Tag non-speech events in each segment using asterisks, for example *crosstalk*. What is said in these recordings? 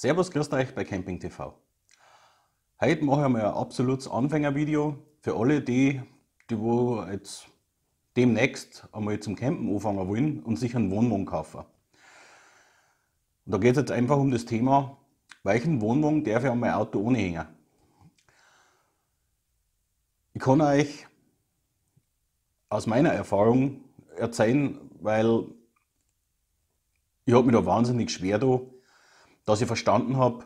Servus, grüßt euch bei Camping TV. Heute mache ich mal ein absolutes Anfängervideo für alle die, die wo jetzt demnächst einmal zum Campen anfangen wollen und sich einen Wohnwagen kaufen. Und da geht es jetzt einfach um das Thema, welchen Wohnwagen darf ich an mein Auto ohne hängen? Ich kann euch aus meiner Erfahrung erzählen, weil ich habe mich da wahnsinnig schwer da, dass ich verstanden habe,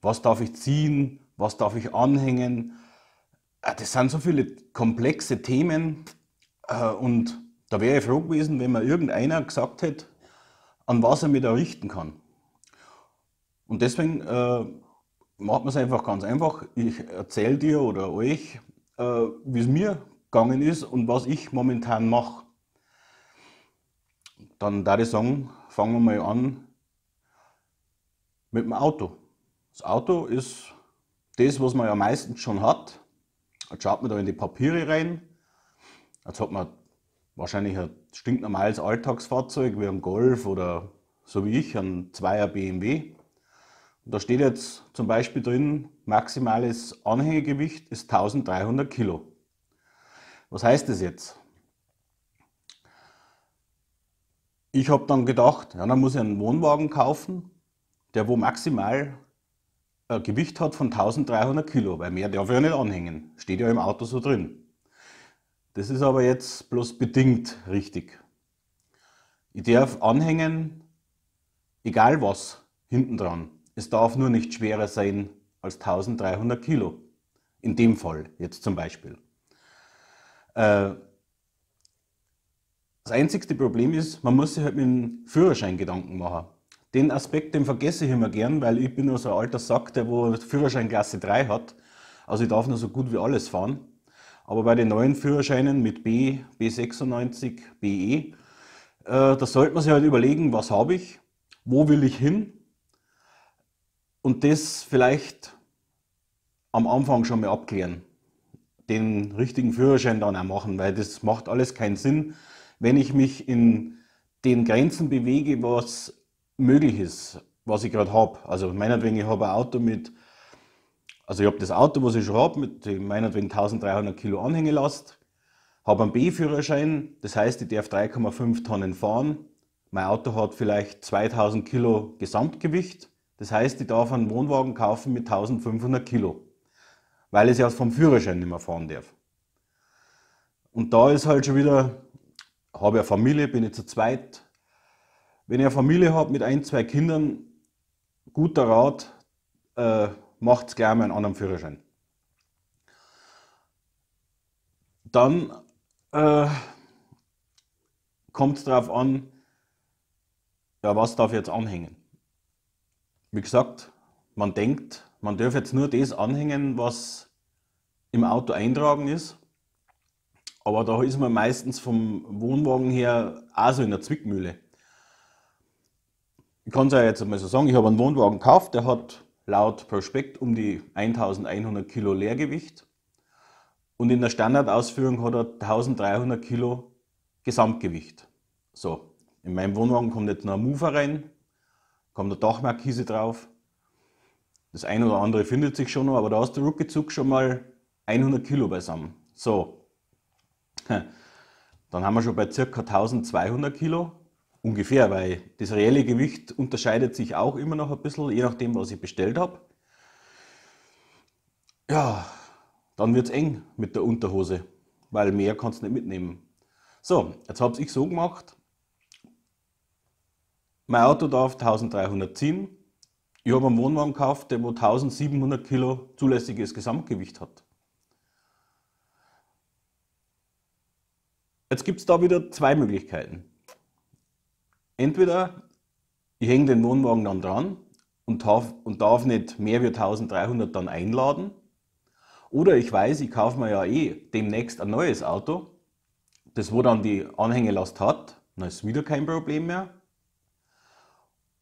was darf ich ziehen, was darf ich anhängen. Äh, das sind so viele komplexe Themen äh, und da wäre ich froh gewesen, wenn mir irgendeiner gesagt hätte, an was er mich da richten kann. Und deswegen äh, macht man es einfach ganz einfach. Ich erzähle dir oder euch, äh, wie es mir gegangen ist und was ich momentan mache. Dann da ich sagen, fangen wir mal an, mit dem Auto. Das Auto ist das, was man ja meistens schon hat. Jetzt schaut man da in die Papiere rein. Jetzt hat man wahrscheinlich ein stinknormales Alltagsfahrzeug wie ein Golf oder so wie ich, ein 2er BMW. Und da steht jetzt zum Beispiel drin, maximales Anhängegewicht ist 1300 Kilo. Was heißt das jetzt? Ich habe dann gedacht, ja, dann muss ich einen Wohnwagen kaufen der wo maximal ein äh, Gewicht hat von 1300 Kilo, weil mehr darf ich ja nicht anhängen. Steht ja im Auto so drin. Das ist aber jetzt bloß bedingt richtig. Ich darf anhängen, egal was, hinten dran. Es darf nur nicht schwerer sein als 1300 Kilo. In dem Fall jetzt zum Beispiel. Äh, das einzigste Problem ist, man muss sich halt mit dem Führerschein Gedanken machen. Den Aspekt, den vergesse ich immer gern, weil ich bin nur so ein alter Sack, der wo Führerschein Klasse 3 hat. Also ich darf nur so gut wie alles fahren. Aber bei den neuen Führerscheinen mit B, B96, BE, äh, da sollte man sich halt überlegen, was habe ich, wo will ich hin und das vielleicht am Anfang schon mal abklären. Den richtigen Führerschein dann auch machen, weil das macht alles keinen Sinn, wenn ich mich in den Grenzen bewege, was möglich ist, was ich gerade habe. Also meinetwegen, ich habe ein Auto mit, also ich habe das Auto, was ich schon habe, mit meinetwegen 1300 Kilo Anhängelast, habe einen B-Führerschein, das heißt, ich darf 3,5 Tonnen fahren. Mein Auto hat vielleicht 2000 Kilo Gesamtgewicht, das heißt, ich darf einen Wohnwagen kaufen mit 1500 Kilo, weil ich es ja vom Führerschein nicht mehr fahren darf. Und da ist halt schon wieder, habe ja Familie, bin ich zu zweit, wenn ihr Familie habt mit ein, zwei Kindern, guter Rat, äh, macht gleich mal einen anderen Führerschein. Dann äh, kommt es darauf an, ja, was darf jetzt anhängen. Wie gesagt, man denkt, man darf jetzt nur das anhängen, was im Auto eintragen ist. Aber da ist man meistens vom Wohnwagen her auch so in der Zwickmühle. Ich kann es ja jetzt einmal so sagen, ich habe einen Wohnwagen gekauft, der hat laut Prospekt um die 1100 Kilo Leergewicht und in der Standardausführung hat er 1300 Kilo Gesamtgewicht. So, in meinem Wohnwagen kommt jetzt noch ein Mover rein, kommt eine Dachmarkise drauf. Das ein oder andere findet sich schon noch, aber da hast du ruckzuck schon mal 100 Kilo beisammen. So, *laughs* dann haben wir schon bei ca. 1200 Kilo Ungefähr, weil das reelle Gewicht unterscheidet sich auch immer noch ein bisschen, je nachdem, was ich bestellt habe. Ja, dann wird es eng mit der Unterhose, weil mehr kannst du nicht mitnehmen. So, jetzt habe ich so gemacht. Mein Auto darf 1300 ziehen. Ich habe einen Wohnwagen gekauft, der wo 1700 Kilo zulässiges Gesamtgewicht hat. Jetzt gibt es da wieder zwei Möglichkeiten. Entweder ich hänge den Wohnwagen dann dran und darf, und darf nicht mehr wie 1300 dann einladen. Oder ich weiß, ich kaufe mir ja eh demnächst ein neues Auto, das wo dann die Anhängelast hat, dann ist wieder kein Problem mehr.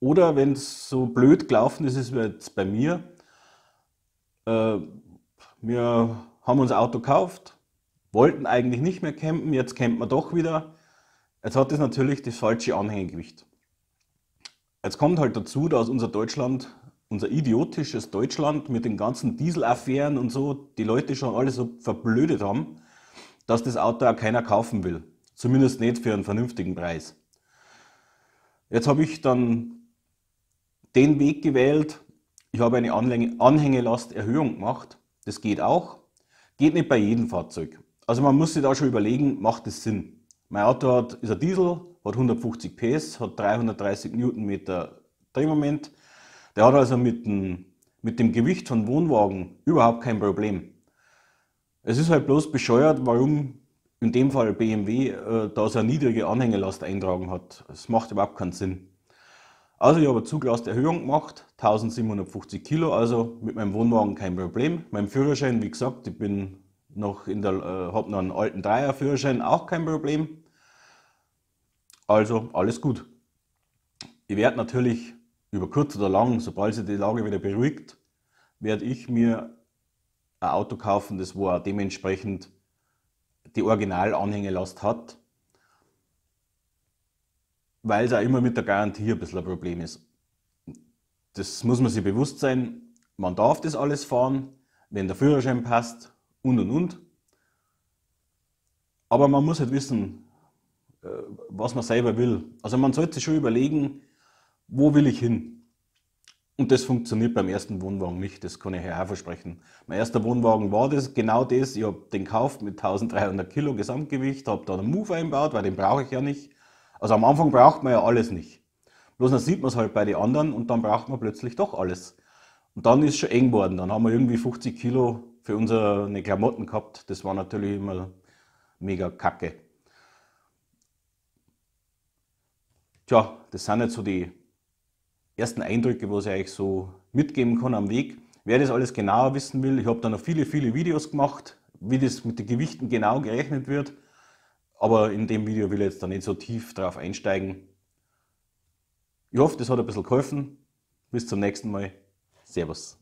Oder wenn es so blöd gelaufen ist, ist es jetzt bei mir, äh, wir haben uns Auto gekauft, wollten eigentlich nicht mehr campen, jetzt campen wir doch wieder. Jetzt hat es natürlich das falsche Anhängegewicht. Jetzt kommt halt dazu, dass unser Deutschland, unser idiotisches Deutschland mit den ganzen Dieselaffären und so, die Leute schon alle so verblödet haben, dass das Auto auch keiner kaufen will. Zumindest nicht für einen vernünftigen Preis. Jetzt habe ich dann den Weg gewählt. Ich habe eine Anhängelasterhöhung gemacht. Das geht auch. Geht nicht bei jedem Fahrzeug. Also man muss sich da schon überlegen, macht es Sinn. Mein Auto hat, ist ein Diesel, hat 150 PS, hat 330 Newtonmeter Drehmoment. Der hat also mit dem, mit dem Gewicht von Wohnwagen überhaupt kein Problem. Es ist halt bloß bescheuert, warum in dem Fall BMW äh, da so eine niedrige Anhängelast eintragen hat. Es macht überhaupt keinen Sinn. Also ich habe eine Zuglasterhöhung gemacht, 1750 Kilo, also mit meinem Wohnwagen kein Problem. Mein Führerschein, wie gesagt, ich bin noch in der, äh, habe noch einen alten Dreier-Führerschein, auch kein Problem. Also alles gut. Ich werde natürlich über kurz oder lang, sobald sich die Lage wieder beruhigt, werde ich mir ein Auto kaufen, das wo auch dementsprechend die Originalanhängelast hat, weil es auch immer mit der Garantie ein bisschen ein Problem ist. Das muss man sich bewusst sein. Man darf das alles fahren, wenn der Führerschein passt und und und. Aber man muss halt wissen, äh, was man selber will. Also man sollte schon überlegen, wo will ich hin? Und das funktioniert beim ersten Wohnwagen nicht, das kann ich hier auch versprechen. Mein erster Wohnwagen war das, genau das. Ich habe den gekauft mit 1300 Kilo Gesamtgewicht, habe da einen Move einbaut, weil den brauche ich ja nicht. Also am Anfang braucht man ja alles nicht. Bloß dann sieht man es halt bei den anderen und dann braucht man plötzlich doch alles. Und dann ist es schon eng geworden. Dann haben wir irgendwie 50 Kilo für unsere Klamotten gehabt. Das war natürlich immer mega kacke. Tja, das sind jetzt so die ersten Eindrücke, was ich euch so mitgeben kann am Weg. Wer das alles genauer wissen will, ich habe da noch viele, viele Videos gemacht, wie das mit den Gewichten genau gerechnet wird. Aber in dem Video will ich jetzt da nicht so tief drauf einsteigen. Ich hoffe, das hat ein bisschen geholfen. Bis zum nächsten Mal. Servus.